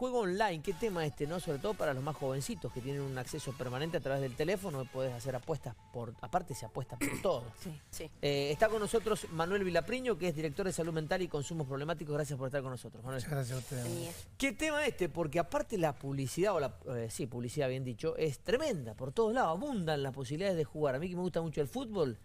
juego online, qué tema este, ¿no? Sobre todo para los más jovencitos que tienen un acceso permanente a través del teléfono, puedes hacer apuestas por, aparte se apuesta por todo. Sí, eh, está con nosotros Manuel Vilapriño, que es director de salud mental y consumos problemáticos. Gracias por estar con nosotros, Manuel. Muchas gracias a ustedes. ¿Qué tema este? Porque aparte la publicidad, o la, eh, sí, publicidad bien dicho, es tremenda, por todos lados, abundan las posibilidades de jugar. A mí que me gusta mucho el fútbol.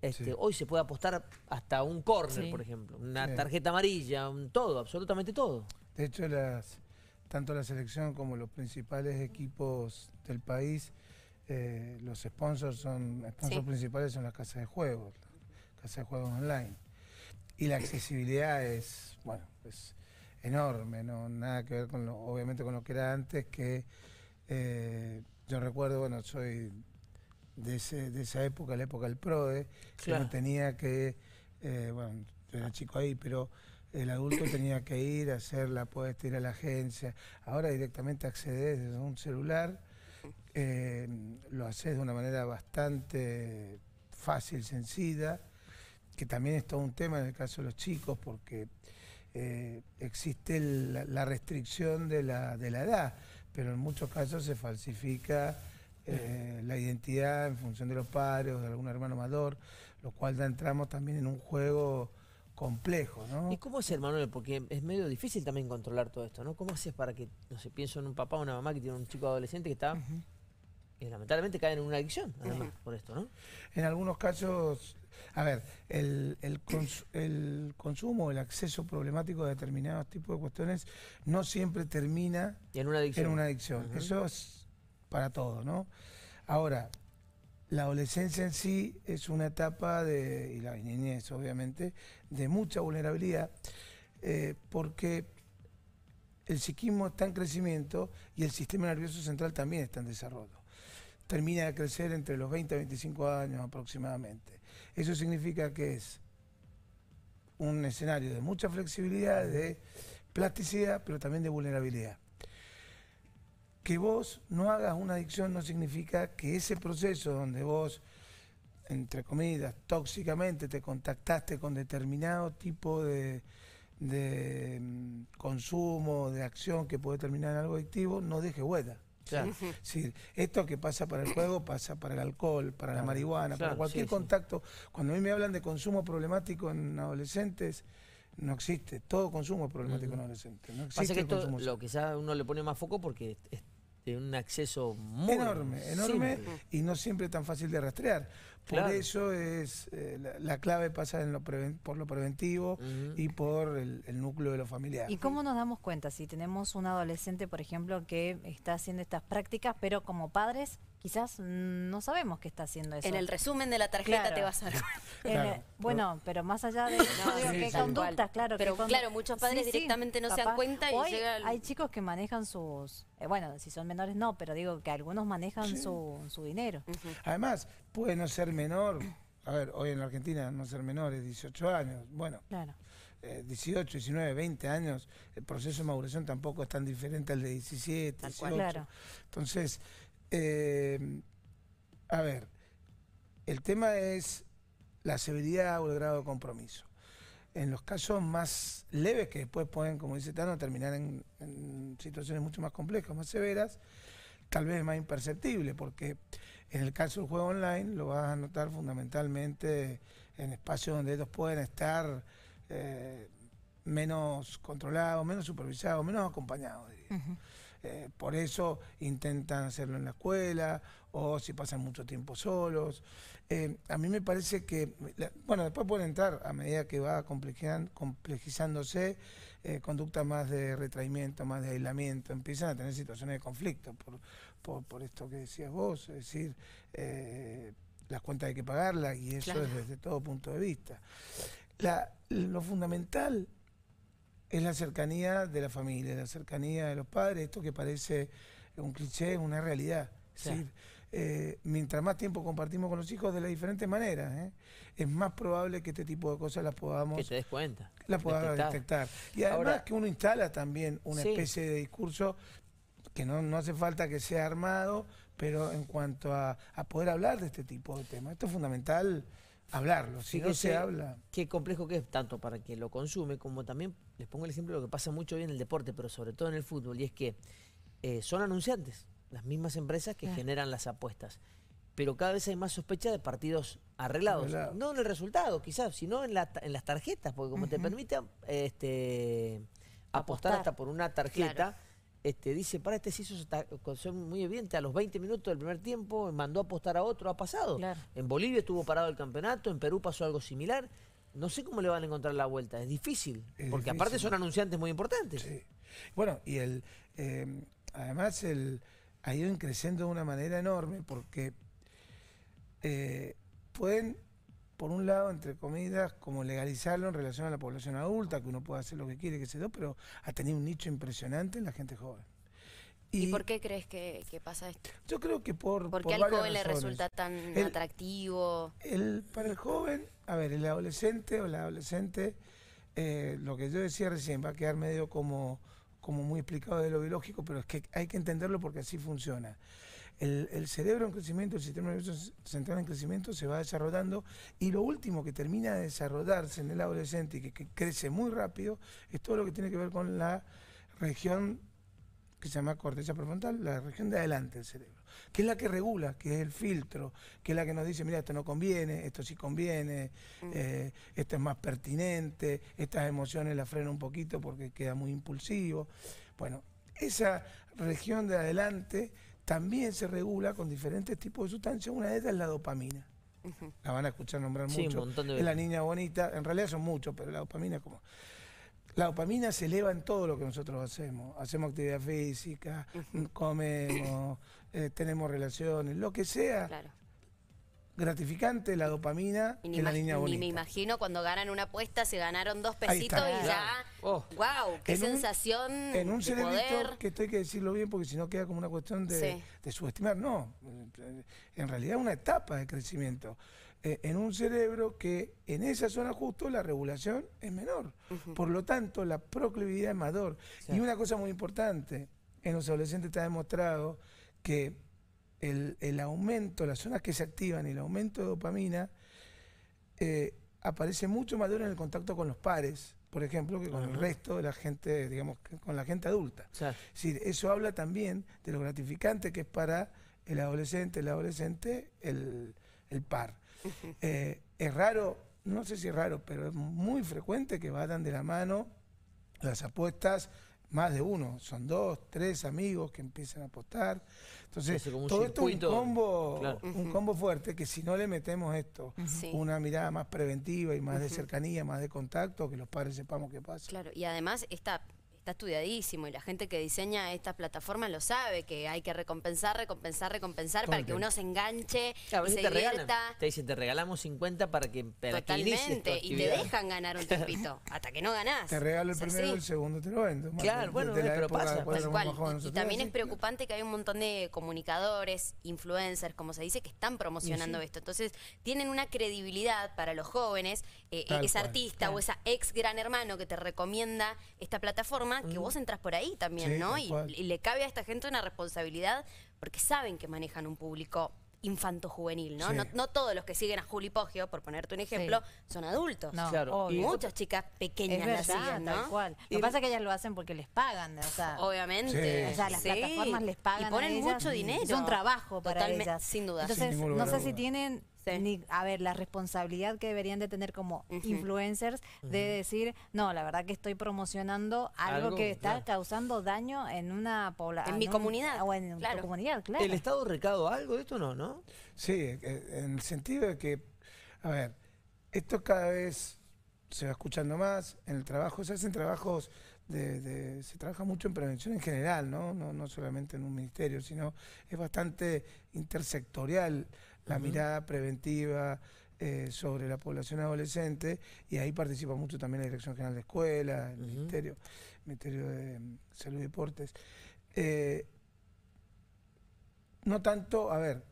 Este, hoy se puede apostar hasta un córner, por ejemplo, una tarjeta amarilla, un, todo, absolutamente todo. De hecho, las, tanto la selección como los principales equipos del país, eh, los sponsors son sponsors principales son las casas de juegos, casas de juegos online. Y la accesibilidad es, bueno, pues, enorme, no nada que ver con lo, obviamente con lo que era antes, que eh, yo recuerdo, bueno, soy de, de esa época, la época del PRODE, que no tenía que, eh, bueno, yo era chico ahí, pero el adulto tenía que ir a hacer la apuesta, ir a la agencia. Ahora directamente accedes desde un celular, eh, lo haces de una manera bastante fácil, sencilla, que también es todo un tema en el caso de los chicos, porque eh, existe la, restricción de la, edad, pero en muchos casos se falsifica. Eh, la identidad en función de los padres o de algún hermano mayor, lo cual ya entramos también en un juego complejo, ¿no? ¿Y cómo es, Manuel? Porque es medio difícil también controlar todo esto, ¿no? ¿Cómo haces para que, no sé, pienso en un papá o una mamá que tiene un chico adolescente que está, eh, lamentablemente cae en una adicción, además, por esto, ¿no? En algunos casos, a ver, el, el, el consumo, el acceso problemático a determinados tipos de cuestiones no siempre termina en una adicción. Eso es para todo, ¿no? Ahora, la adolescencia en sí es una etapa de, y la niñez obviamente, de mucha vulnerabilidad, eh, porque el psiquismo está en crecimiento y el sistema nervioso central también está en desarrollo. Termina de crecer entre los 20 y 25 años aproximadamente. Eso significa que es un escenario de mucha flexibilidad, de plasticidad, pero también de vulnerabilidad que vos no hagas una adicción no significa que ese proceso donde vos, entre comidas, tóxicamente te contactaste con determinado tipo de, mm, consumo, de acción que puede terminar en algo adictivo, no deje huella. esto que pasa para el juego pasa para el alcohol, para la marihuana, para cualquier contacto. Cuando a mí me hablan de consumo problemático en adolescentes, no existe. Todo consumo es problemático en adolescentes. No existe Pasa que uno le pone más foco porque un acceso muy enorme, enorme y no siempre tan fácil de rastrear. Por eso es eh, la, clave pasa en lo por lo preventivo y por el, núcleo de lo familiar. ¿Y cómo nos damos cuenta si tenemos un adolescente, por ejemplo, que está haciendo estas prácticas, pero como padres quizás no sabemos qué está haciendo eso? En el resumen de la tarjeta te vas a dar Bueno, pero más allá de qué conductas, claro. Pero claro, muchos padres directamente no se dan cuenta y llegan... Hay chicos que manejan sus... Eh, bueno, si son menores no, pero digo que algunos manejan su, su dinero. Además, puede no ser menor. A ver, hoy en la Argentina no ser menor es 18 años. Bueno, 18, 19, 20 años. El proceso de maduración tampoco es tan diferente al de 17, 18. Entonces, eh, a ver, el tema es la severidad o el grado de compromiso. En los casos más leves, que después pueden, como dice Tano, terminar en, situaciones mucho más complejas, más severas, tal vez más imperceptible, porque en el caso del juego online, lo vas a notar fundamentalmente en espacios donde ellos pueden estar eh, menos controlados, menos supervisados, menos acompañados, eh, por eso intentan hacerlo en la escuela o si pasan mucho tiempo solos. Eh, a mí me parece que, bueno, después pueden entrar a medida que va complejizándose conductas más de retraimiento, más de aislamiento, empiezan a tener situaciones de conflicto por, esto que decías vos, es decir, eh, las cuentas hay que pagarlas y eso es desde todo punto de vista. lo fundamental es la cercanía de la familia, la cercanía de los padres, esto que parece un cliché, una realidad. Es eh, mientras más tiempo compartimos con los hijos de las diferentes maneras, ¿eh? es más probable que este tipo de cosas las podamos... cuenta. Las podamos detectar. Y además que uno instala también una especie de discurso que no, no hace falta que sea armado, pero en cuanto a, poder hablar de este tipo de temas, esto es fundamental hablarlo, si no se habla. Qué complejo que es tanto para quien lo consume como también, les pongo el ejemplo de lo que pasa mucho bien en el deporte, pero sobre todo en el fútbol, y es que eh, son anunciantes, las mismas empresas que generan las apuestas. Pero cada vez hay más sospecha de partidos arreglados. No en el resultado, quizás, sino en, la, en las tarjetas, porque como te permite este, apostar, hasta por una tarjeta. Este, dice, para este sí, eso es muy evidente, a los 20 minutos del primer tiempo mandó a apostar a otro, ha pasado. En Bolivia estuvo parado el campeonato, en Perú pasó algo similar. No sé cómo le van a encontrar la vuelta, es difícil, porque aparte son anunciantes muy importantes. Bueno, y el, em, además el, ha ido creciendo de una manera enorme porque eh, pueden por un lado, entre comidas, como legalizarlo en relación a la población adulta, que uno puede hacer lo que quiere, que se do, pero ha tenido un nicho impresionante en la gente joven. ¿Y, por qué crees que, pasa esto? Yo creo que por. ¿Por qué al joven le resulta tan atractivo? El, para el joven, a ver, el adolescente o la adolescente, eh, lo que yo decía recién, va a quedar medio como, como muy explicado de lo biológico, pero es que hay que entenderlo porque así funciona el, cerebro en crecimiento, el sistema nervioso central en crecimiento se va desarrollando y lo último que termina de desarrollarse en el adolescente y que, crece muy rápido es todo lo que tiene que ver con la región que se llama corteza prefrontal, la región de adelante del cerebro, que es la que regula, que es el filtro, que es la que nos dice, mira, esto no conviene, esto sí conviene, mm. eh, esto es más pertinente, estas emociones las frena un poquito porque queda muy impulsivo. Bueno, esa región de adelante también se regula con diferentes tipos de sustancias. Una de ellas es la dopamina. La van a escuchar nombrar mucho. es la niña bonita. En realidad son muchos, pero la dopamina como... La dopamina se eleva en todo lo que nosotros hacemos. Hacemos actividad física, comemos, eh, tenemos relaciones, lo que sea. Claro gratificante la dopamina la niña 1. me imagino cuando ganan una apuesta, se ganaron dos pesitos y ya... ¡Wow! Oh. ¡Qué sensación En un cerebro que esto hay que decirlo bien porque si no queda como una cuestión de, subestimar. No, en realidad una etapa de crecimiento. Eh, en un cerebro que en esa zona justo la regulación es menor. Por lo tanto, la proclividad es mayor. Y una cosa muy importante, en los adolescentes está demostrado que el, aumento, las zonas que se activan, y el aumento de dopamina, eh, aparece mucho mayor en el contacto con los pares, por ejemplo, que con el resto de la gente, digamos, con la gente adulta. eso habla también de lo gratificante que es para el adolescente, el adolescente, el, par. Eh, es raro, no sé si es raro, pero es muy frecuente que vayan de la mano las apuestas, más de uno, son dos, tres amigos que empiezan a apostar. Entonces, todo esto es un combo, un combo fuerte que si no le metemos esto, una mirada más preventiva y más de cercanía, más de contacto, que los padres sepamos qué pasa. Claro, y además está está estudiadísimo y la gente que diseña estas plataformas lo sabe, que hay que recompensar, recompensar, recompensar para que uno se enganche se te divierta. te dicen, te regalamos 50 para que, para Totalmente, y te dejan ganar un tiempito, hasta que no ganás. Te regalo el primero y el segundo te lo vendo. Claro, bueno, pero pasa. y, también es preocupante que hay un montón de comunicadores, influencers, como se dice, que están promocionando esto. Entonces, tienen una credibilidad para los jóvenes, esa eh, eh, ese artista o esa ex gran hermano que te recomienda esta plataforma, que vos mm. entras por ahí también, ¿no? Y, le cabe a esta gente una responsabilidad porque saben que manejan un público infanto-juvenil, ¿no? ¿no? todos los que siguen a Juli Poggio, por ponerte un ejemplo, son adultos. No, muchas chicas pequeñas verdad, las siguen, ¿no? Lo que pasa es que ellas lo hacen porque les pagan, o sea... Obviamente. O sea, las plataformas les pagan Y ponen mucho dinero. Es un trabajo para ellas. Sin duda. Entonces, no sé si tienen a ver, la responsabilidad que deberían de tener como influencers de decir, no, la verdad que estoy promocionando algo, que está causando daño en una población. En, mi comunidad. O en la comunidad, claro. ¿El Estado recado algo de esto no, no? Sí, eh, eh, en el sentido de que, a ver, esto cada vez se va escuchando más en el trabajo, se hacen trabajos se trabaja mucho en prevención en general, ¿no? ¿no? No solamente en un ministerio, sino es bastante intersectorial la mirada preventiva eh, sobre la población adolescente y ahí participa mucho también la Dirección General de Escuela, el Ministerio, de mm, Salud y Deportes. Eh, no tanto, a ver,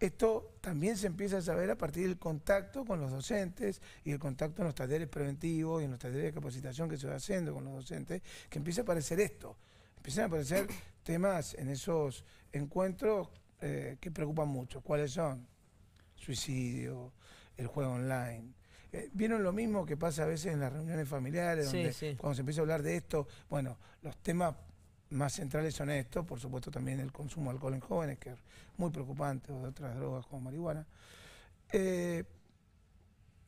esto también se empieza a saber a partir del contacto con los docentes y el contacto en los talleres preventivos y en los talleres de capacitación que se va haciendo con los docentes, que empieza a aparecer esto. Empiezan a aparecer temas en esos encuentros eh, que preocupan mucho. ¿Cuáles son? Suicidio, el juego online. Eh, ¿Vieron lo mismo que pasa a veces en las reuniones familiares, cuando se empieza a hablar de esto, bueno, los temas más centrales son estos, por supuesto también el consumo de alcohol en jóvenes, que es muy preocupante, o de otras drogas como marihuana. Eh,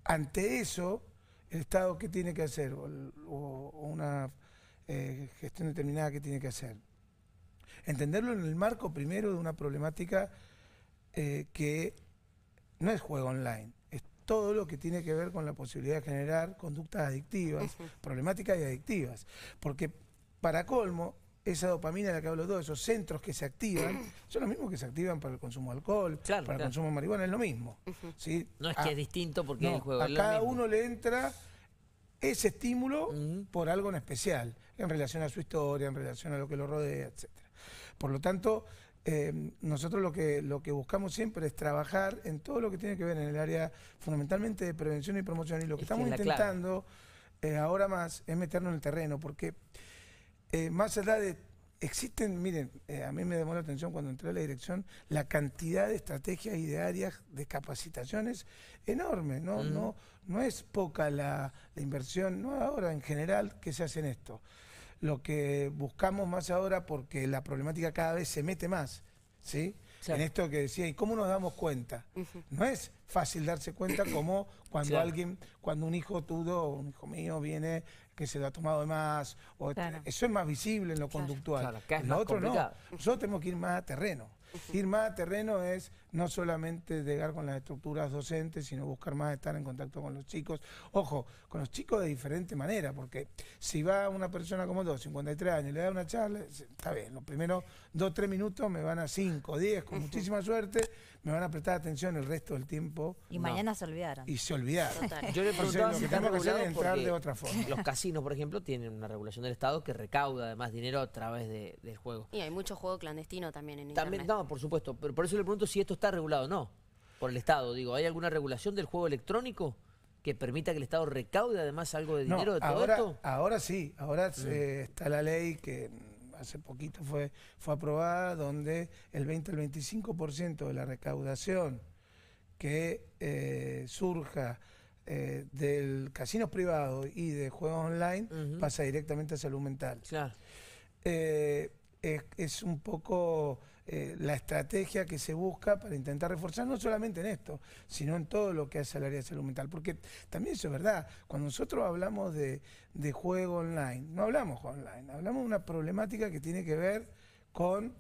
ante eso, el Estado, ¿qué tiene que hacer? O, una gestión determinada, ¿qué tiene que hacer? entenderlo en el marco primero de una problemática eh, que no es juego online, es todo lo que tiene que ver con la posibilidad de generar conductas adictivas, problemáticas y adictivas. Porque para colmo, esa dopamina de la que hablo todo, esos centros que se activan, son los mismos que se activan para el consumo de alcohol, para el consumo de marihuana, es lo mismo. No es que ah, es distinto porque no, el juego a cada uno le entra ese estímulo mm. por algo en especial, en relación a su historia, en relación a lo que lo rodea, etc. Por lo tanto, em, nosotros lo que, lo que buscamos siempre es trabajar en todo lo que tiene que ver en el área fundamentalmente de prevención y promoción. Y lo que estamos intentando eh, ahora más es meternos en el terreno, porque eh, más allá de... Existen, miren, eh, a mí me llamó la atención cuando entré a la dirección la cantidad de estrategias y de áreas de capacitaciones enorme, ¿no? Mm. No, no es poca la, la inversión, no ahora en general, que se hace en esto lo que buscamos más ahora porque la problemática cada vez se mete más, ¿sí? En esto que decía, ¿y cómo nos damos cuenta? No es fácil darse cuenta como cuando alguien, cuando un hijo tuyo, un hijo mío viene que se lo ha tomado de más, o este, eso es más visible en lo conductual. lo otro no. Nosotros tenemos que ir más a terreno. Ir más a terreno es no solamente llegar con las estructuras docentes, sino buscar más estar en contacto con los chicos. Ojo, con los chicos de diferente manera, porque si va una persona como dos, 53 años, le da una charla, está bien, los primeros dos tres minutos me van a cinco diez con muchísima suerte, me van a prestar atención el resto del tiempo. Y mañana se olvidarán Y se olvidarán Yo le preguntaba si están entrar de otra forma. Los casinos, por ejemplo, tienen una regulación del Estado que recauda además dinero a través del juego. Y hay mucho juego clandestino también en también, Internet. No, por supuesto, pero por eso le pregunto si esto está está regulado no por el Estado? Digo, ¿hay alguna regulación del juego electrónico que permita que el Estado recaude además algo de dinero de todo ahora, Ahora sí, ahora mm. está la ley que hace poquito fue, fue aprobada donde el 20 al 25% de la recaudación que eh, surja eh, del casino privado y de juegos online pasa directamente a salud mental. Claro. Eh, es, un poco eh, la estrategia que se busca para intentar reforzar, no solamente en esto, sino en todo lo que hace el área de salud mental. Porque también eso es verdad, cuando nosotros hablamos de, juego online, no hablamos online, hablamos de una problemática que tiene que ver con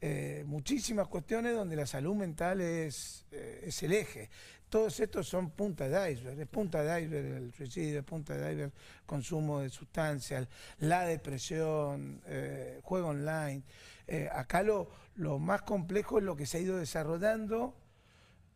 eh, muchísimas cuestiones donde la salud mental es, eh, es el eje. Todos estos son punta de iceberg. Es punta de iceberg el suicidio, es punta de iceberg consumo de sustancias, la depresión, juego online. Eh, acá lo, lo más complejo es lo que se ha ido desarrollando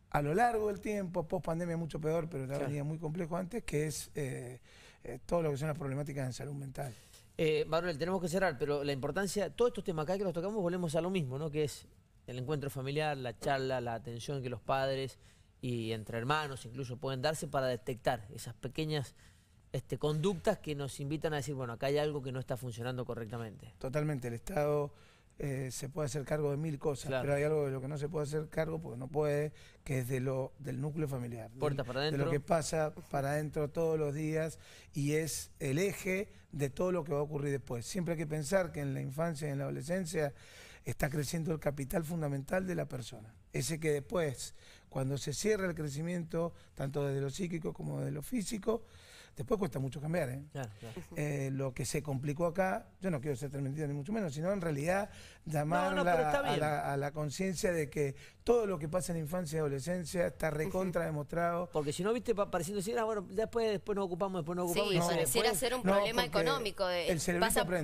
a lo largo del tiempo, post pandemia mucho peor, pero también muy complejo antes, que es eh, eh, todo lo que son las problemáticas en salud mental. Eh, Manuel, tenemos que cerrar, pero la importancia, todos estos temas acá que los tocamos, volvemos a lo mismo, ¿no? Que es el encuentro familiar, la charla, la atención que los padres y entre hermanos incluso pueden darse para detectar esas pequeñas este, conductas que nos invitan a decir, bueno, acá hay algo que no está funcionando correctamente. Totalmente, el Estado eh, se puede hacer cargo de mil cosas, pero hay algo de lo que no se puede hacer cargo porque no puede, que es de lo del núcleo familiar. De lo que pasa para adentro todos los días y es el eje de todo lo que va a ocurrir después. Siempre hay que pensar que en la infancia y en la adolescencia está creciendo el capital fundamental de la persona. Ese que después, cuando se cierra el crecimiento, tanto desde lo psíquico como desde lo físico, Después cuesta mucho cambiar, ¿eh? ¿eh? lo que se complicó acá, yo no quiero ser transmitido ni mucho menos, sino en realidad llamar a la, conciencia de que todo lo que pasa en infancia y adolescencia está recontra demostrado. Porque si no, viste, pareciendo decir, ah, bueno, después, después nos ocupamos, después nos ocupamos. Sí, eso pareciera ser un problema económico. De,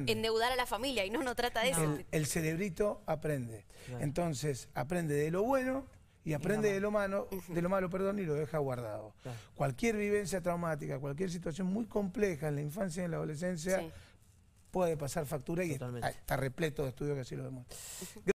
endeudar a la familia y no, no trata de eso. El, el cerebrito aprende. Entonces, aprende de lo bueno y aprende de lo, malo, de lo malo perdón, y lo deja guardado. Cualquier vivencia traumática, cualquier situación muy compleja en la infancia y en la adolescencia puede pasar factura y está repleto de estudios que así lo demuestran.